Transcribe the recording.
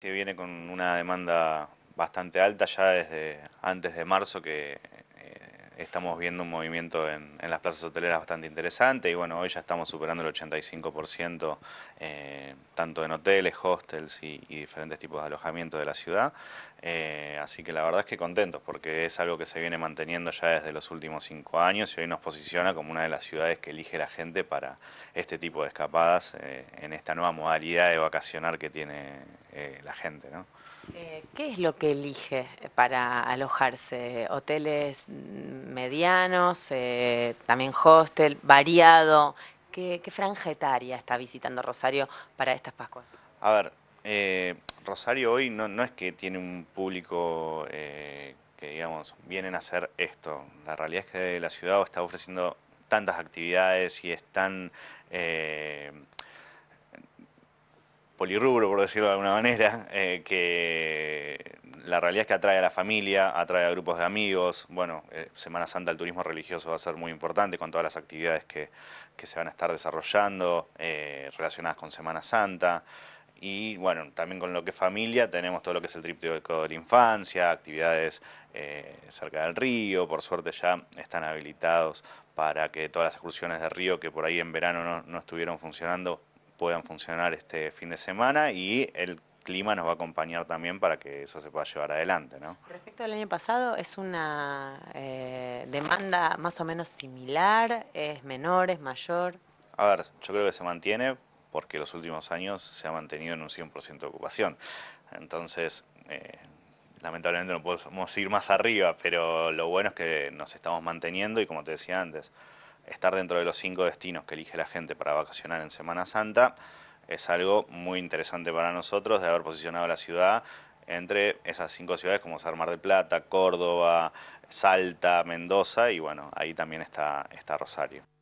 que viene con una demanda bastante alta ya desde antes de marzo que estamos viendo un movimiento en, las plazas hoteleras bastante interesante y bueno, hoy ya estamos superando el 85% eh, tanto en hoteles, hostels y, diferentes tipos de alojamiento de la ciudad. Eh, así que la verdad es que contentos porque es algo que se viene manteniendo ya desde los últimos cinco años y hoy nos posiciona como una de las ciudades que elige la gente para este tipo de escapadas eh, en esta nueva modalidad de vacacionar que tiene la gente. ¿Qué es lo que elige para alojarse? ¿Hoteles? medianos, eh, también hostel, variado. ¿Qué, ¿Qué, está visitando Rosario para estas Pascuas? A ver, eh, Rosario hoy no, no, es que tiene un público eh, que, digamos, vienen a hacer esto. La realidad es que la ciudad está ofreciendo tantas actividades y es tan polirrubro, por decirlo de alguna manera, que la realidad es que atrae a la familia, atrae a grupos de amigos. Bueno, eh, Semana Santa el turismo religioso va a ser muy importante con todas las actividades que, se van a estar desarrollando eh, relacionadas con Semana Santa. Y bueno, también con lo que es familia, tenemos todo lo que es el tríptico de la infancia, actividades eh, cerca del río, por suerte ya están habilitados para que todas las excursiones de río que por ahí en verano no, no estuvieron funcionando puedan funcionar este fin de semana y el clima nos va a acompañar también para que eso se pueda llevar adelante. ¿no? Respecto al año pasado, ¿es una eh, demanda más o menos similar? ¿Es menor? ¿Es mayor? A ver, yo creo que se mantiene porque los últimos años se ha mantenido en un 100% de ocupación. Entonces, eh, lamentablemente no podemos ir más arriba, pero lo bueno es que nos estamos manteniendo y como te decía antes, estar dentro de los cinco destinos que elige la gente para vacacionar en Semana Santa es algo muy interesante para nosotros de haber posicionado la ciudad entre esas cinco ciudades como San Mar del Plata, Córdoba, Salta, Mendoza y bueno, ahí también está, está Rosario.